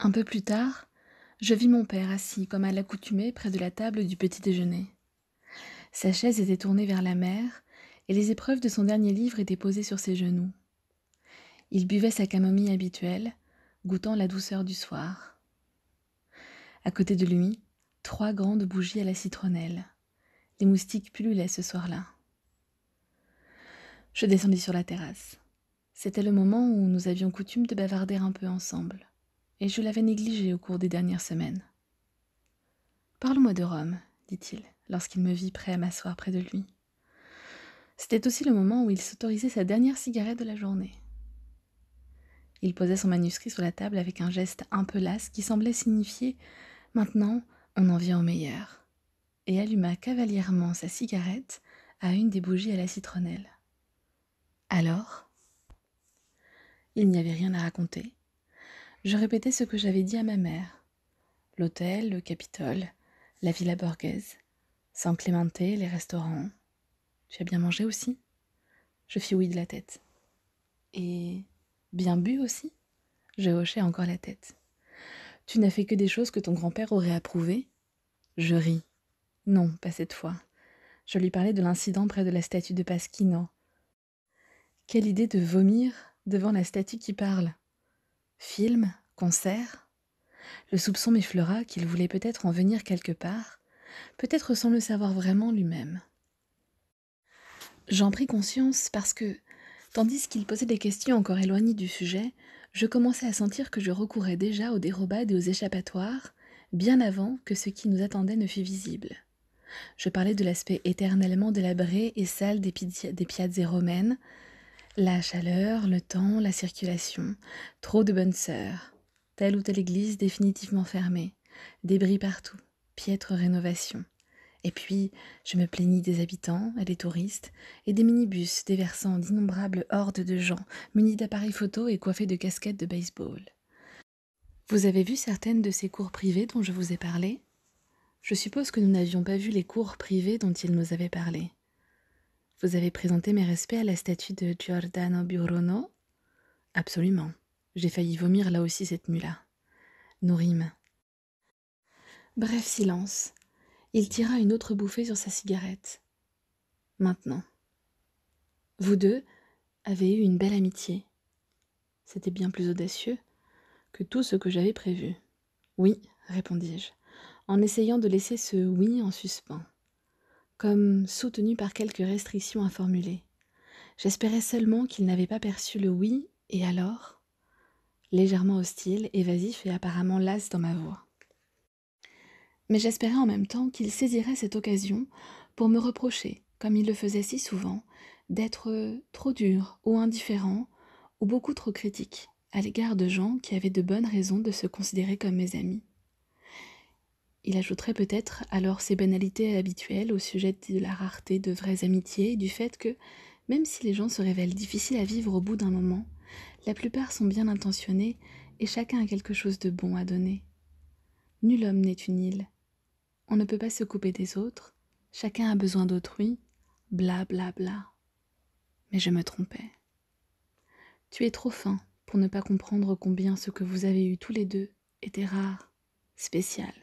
Un peu plus tard, je vis mon père assis comme à l'accoutumée près de la table du petit déjeuner. Sa chaise était tournée vers la mer, et les épreuves de son dernier livre étaient posées sur ses genoux. Il buvait sa camomille habituelle, goûtant la douceur du soir. À côté de lui, trois grandes bougies à la citronnelle. Les moustiques pullulaient ce soir-là. Je descendis sur la terrasse. C'était le moment où nous avions coutume de bavarder un peu ensemble et je l'avais négligé au cours des dernières semaines. Parle-moi de Rome, dit-il, lorsqu'il me vit prêt à m'asseoir près de lui. C'était aussi le moment où il s'autorisait sa dernière cigarette de la journée. Il posa son manuscrit sur la table avec un geste un peu las qui semblait signifier Maintenant, on en vient au meilleur, et alluma cavalièrement sa cigarette à une des bougies à la citronnelle. Alors Il n'y avait rien à raconter, je répétais ce que j'avais dit à ma mère. L'hôtel, le Capitole, la Villa Borghese, San clémenté les restaurants. Tu as bien mangé aussi Je fis oui de la tête. Et bien bu aussi Je hochai encore la tête. Tu n'as fait que des choses que ton grand-père aurait approuvées Je ris. Non, pas cette fois. Je lui parlais de l'incident près de la statue de Pasquino. Quelle idée de vomir devant la statue qui parle Films, concerts Le soupçon m'effleura qu'il voulait peut-être en venir quelque part, peut-être sans le savoir vraiment lui-même. J'en pris conscience parce que, tandis qu'il posait des questions encore éloignées du sujet, je commençais à sentir que je recourais déjà aux dérobades et aux échappatoires, bien avant que ce qui nous attendait ne fût visible. Je parlais de l'aspect éternellement délabré et sale des, des piazzes romaines, la chaleur, le temps, la circulation, trop de bonnes sœurs, telle ou telle église définitivement fermée, débris partout, piètre rénovation. Et puis, je me plaignis des habitants et des touristes, et des minibus déversant d'innombrables hordes de gens, munis d'appareils photo et coiffés de casquettes de baseball. Vous avez vu certaines de ces cours privés dont je vous ai parlé Je suppose que nous n'avions pas vu les cours privés dont il nous avait parlé. Vous avez présenté mes respects à la statue de Giordano Biorono Absolument. J'ai failli vomir là aussi cette nuit-là. Nous Bref silence. Il tira une autre bouffée sur sa cigarette. Maintenant. Vous deux avez eu une belle amitié. C'était bien plus audacieux que tout ce que j'avais prévu. Oui, répondis-je, en essayant de laisser ce oui en suspens comme soutenu par quelques restrictions à formuler. J'espérais seulement qu'il n'avait pas perçu le oui, et alors Légèrement hostile, évasif et apparemment las dans ma voix. Mais j'espérais en même temps qu'il saisirait cette occasion pour me reprocher, comme il le faisait si souvent, d'être trop dur ou indifférent ou beaucoup trop critique à l'égard de gens qui avaient de bonnes raisons de se considérer comme mes amis. Il ajouterait peut-être alors ses banalités habituelles au sujet de la rareté de vraies amitiés et du fait que, même si les gens se révèlent difficiles à vivre au bout d'un moment, la plupart sont bien intentionnés et chacun a quelque chose de bon à donner. Nul homme n'est une île. On ne peut pas se couper des autres, chacun a besoin d'autrui, bla bla bla. Mais je me trompais. Tu es trop fin pour ne pas comprendre combien ce que vous avez eu tous les deux était rare, spécial.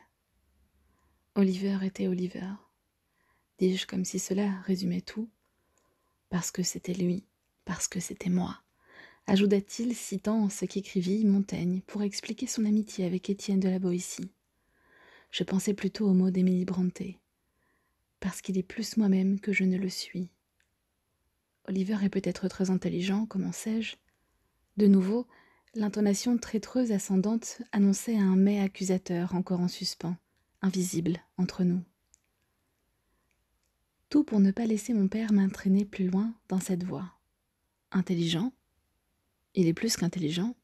Oliver était Oliver. Dis-je comme si cela résumait tout. Parce que c'était lui, parce que c'était moi. Ajouta-t-il, citant ce qu'écrivit Montaigne pour expliquer son amitié avec Étienne de la Boétie. Je pensais plutôt aux mots d'Émilie Brontë, Parce qu'il est plus moi-même que je ne le suis. Oliver est peut-être très intelligent, commençais-je. De nouveau, l'intonation traîtreuse ascendante annonçait un mais accusateur encore en suspens invisible entre nous. Tout pour ne pas laisser mon père m'entraîner plus loin dans cette voie. Intelligent Il est plus qu'intelligent.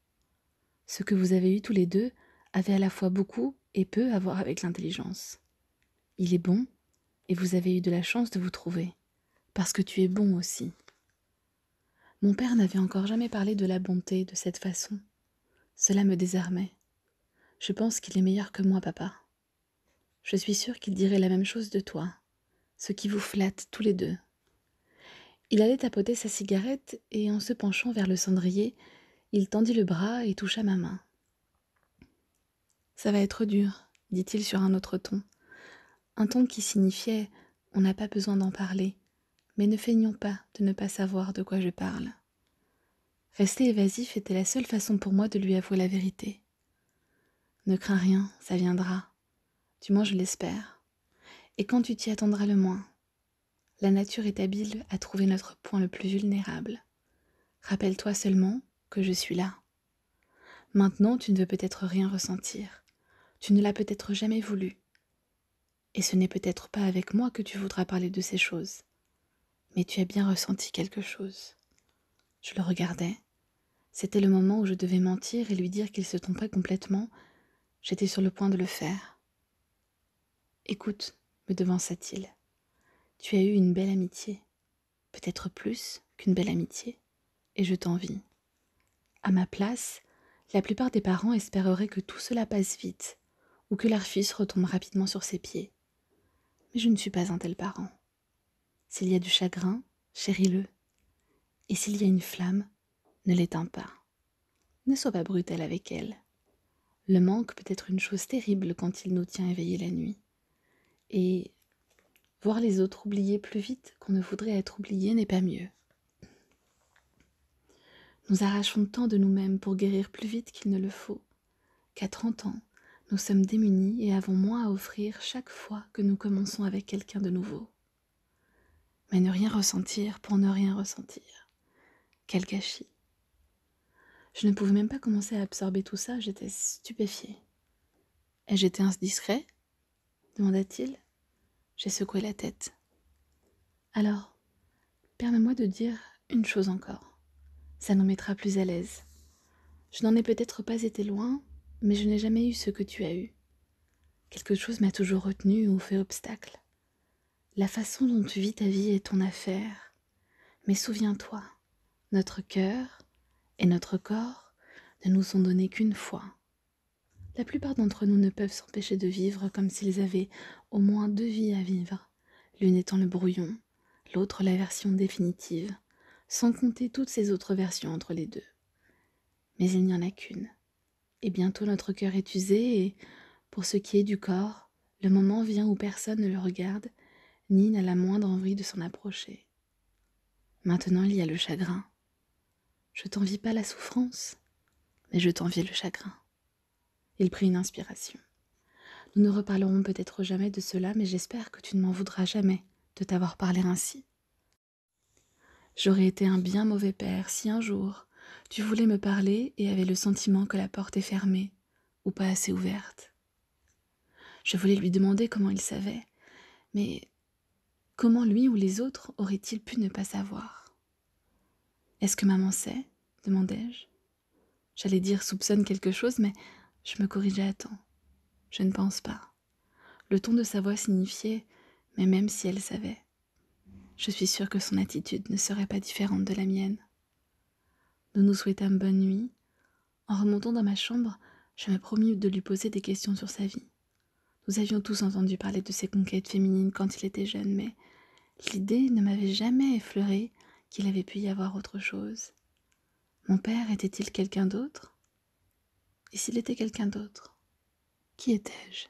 Ce que vous avez eu tous les deux avait à la fois beaucoup et peu à voir avec l'intelligence. Il est bon, et vous avez eu de la chance de vous trouver, parce que tu es bon aussi. Mon père n'avait encore jamais parlé de la bonté de cette façon. Cela me désarmait. Je pense qu'il est meilleur que moi, papa. Je suis sûre qu'il dirait la même chose de toi, ce qui vous flatte tous les deux. Il allait tapoter sa cigarette et en se penchant vers le cendrier, il tendit le bras et toucha ma main. Ça va être dur, dit-il sur un autre ton, un ton qui signifiait on n'a pas besoin d'en parler, mais ne feignons pas de ne pas savoir de quoi je parle. Rester évasif était la seule façon pour moi de lui avouer la vérité. Ne crains rien, ça viendra, du moins je l'espère, et quand tu t'y attendras le moins. La nature est habile à trouver notre point le plus vulnérable. Rappelle-toi seulement que je suis là. Maintenant, tu ne veux peut-être rien ressentir. Tu ne l'as peut-être jamais voulu. Et ce n'est peut-être pas avec moi que tu voudras parler de ces choses. Mais tu as bien ressenti quelque chose. Je le regardais. C'était le moment où je devais mentir et lui dire qu'il se trompait complètement. J'étais sur le point de le faire. Écoute, me devança-t-il, tu as eu une belle amitié, peut-être plus qu'une belle amitié, et je t'envie. À ma place, la plupart des parents espéreraient que tout cela passe vite, ou que leur fils retombe rapidement sur ses pieds. Mais je ne suis pas un tel parent. S'il y a du chagrin, chéris-le. Et s'il y a une flamme, ne l'éteins pas. Ne sois pas brutal avec elle. Le manque peut être une chose terrible quand il nous tient éveillés la nuit. Et voir les autres oublier plus vite qu'on ne voudrait être oublié n'est pas mieux. Nous arrachons tant de nous-mêmes pour guérir plus vite qu'il ne le faut, qu'à 30 ans, nous sommes démunis et avons moins à offrir chaque fois que nous commençons avec quelqu'un de nouveau. Mais ne rien ressentir pour ne rien ressentir. Quel gâchis. Je ne pouvais même pas commencer à absorber tout ça, j'étais stupéfiée. Ai-je été indiscret demanda-t-il. J'ai secoué la tête. Alors, permets-moi de dire une chose encore. Ça nous mettra plus à l'aise. Je n'en ai peut-être pas été loin, mais je n'ai jamais eu ce que tu as eu. Quelque chose m'a toujours retenu ou fait obstacle. La façon dont tu vis ta vie est ton affaire. Mais souviens-toi, notre cœur et notre corps ne nous sont donnés qu'une fois. La plupart d'entre nous ne peuvent s'empêcher de vivre comme s'ils avaient au moins deux vies à vivre, l'une étant le brouillon, l'autre la version définitive, sans compter toutes ces autres versions entre les deux. Mais il n'y en a qu'une. Et bientôt notre cœur est usé et, pour ce qui est du corps, le moment vient où personne ne le regarde, ni n'a la moindre envie de s'en approcher. Maintenant il y a le chagrin. Je t'envie pas la souffrance, mais je t'envie le chagrin. Il prit une inspiration. Nous ne reparlerons peut-être jamais de cela, mais j'espère que tu ne m'en voudras jamais de t'avoir parlé ainsi. J'aurais été un bien mauvais père si un jour tu voulais me parler et avais le sentiment que la porte est fermée ou pas assez ouverte. Je voulais lui demander comment il savait, mais comment lui ou les autres auraient-ils pu ne pas savoir Est-ce que maman sait demandai-je. J'allais dire soupçonne quelque chose, mais je me corrigeais à temps. Je ne pense pas. Le ton de sa voix signifiait, mais même si elle savait. Je suis sûre que son attitude ne serait pas différente de la mienne. Nous nous souhaitâmes bonne nuit. En remontant dans ma chambre, je me promis de lui poser des questions sur sa vie. Nous avions tous entendu parler de ses conquêtes féminines quand il était jeune, mais l'idée ne m'avait jamais effleuré qu'il avait pu y avoir autre chose. Mon père était-il quelqu'un d'autre et s'il était quelqu'un d'autre Qui étais-je